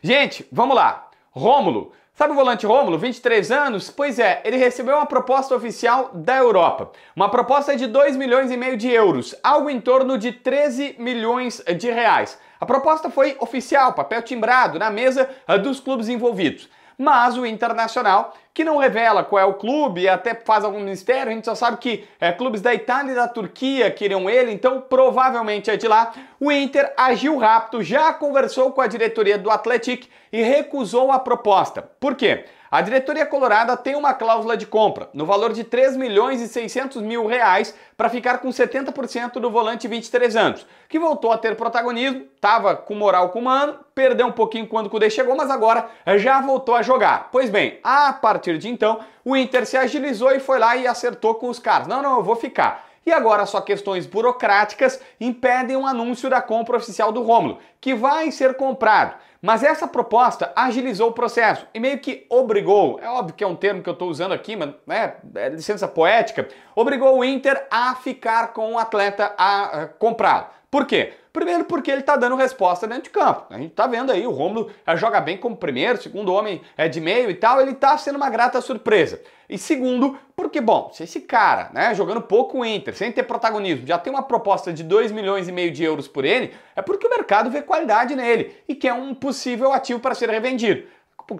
Gente, vamos lá. Rômulo, Sabe o volante Rômulo, 23 anos? Pois é, ele recebeu uma proposta oficial da Europa. Uma proposta de 2 milhões e meio de euros, algo em torno de 13 milhões de reais. A proposta foi oficial, papel timbrado, na mesa ah, dos clubes envolvidos mas o Internacional, que não revela qual é o clube, até faz algum mistério, a gente só sabe que é, clubes da Itália e da Turquia queriam ele, então provavelmente é de lá. O Inter agiu rápido, já conversou com a diretoria do Atlético e recusou a proposta. Por quê? A diretoria colorada tem uma cláusula de compra no valor de 3 milhões e 600 mil reais para ficar com 70% do volante 23 anos, que voltou a ter protagonismo, estava com moral com o Mano, perdeu um pouquinho quando o Cudê chegou, mas agora já voltou a jogar. Pois bem, a partir de então, o Inter se agilizou e foi lá e acertou com os caras. Não, não, eu vou ficar. E agora só questões burocráticas impedem o um anúncio da compra oficial do Rômulo, que vai ser comprado. Mas essa proposta agilizou o processo e meio que obrigou, é óbvio que é um termo que eu estou usando aqui, mas né, é licença poética, obrigou o Inter a ficar com o atleta a, a Por quê? Primeiro porque ele está dando resposta dentro de campo. A gente está vendo aí, o Romulo eh, joga bem como primeiro, segundo homem é de meio e tal, ele está sendo uma grata surpresa. E segundo, porque, bom, se esse cara, né, jogando pouco o Inter, sem ter protagonismo, já tem uma proposta de 2 milhões e meio de euros por ele, é porque o mercado vê qualidade nele e que é um possível ativo para ser revendido.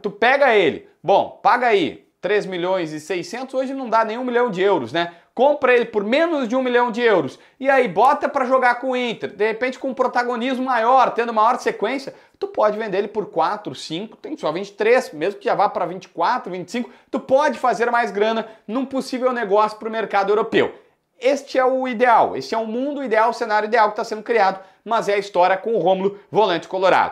Tu pega ele, bom, paga aí 3 milhões e 600, hoje não dá nem milhão de euros, né? compra ele por menos de um milhão de euros e aí bota para jogar com o Inter, de repente com um protagonismo maior, tendo maior sequência, tu pode vender ele por 4, 5, tem só 23, mesmo que já vá para 24, 25, tu pode fazer mais grana num possível negócio para o mercado europeu. Este é o ideal, este é o mundo ideal, o cenário ideal que está sendo criado, mas é a história com o Rômulo Volante Colorado.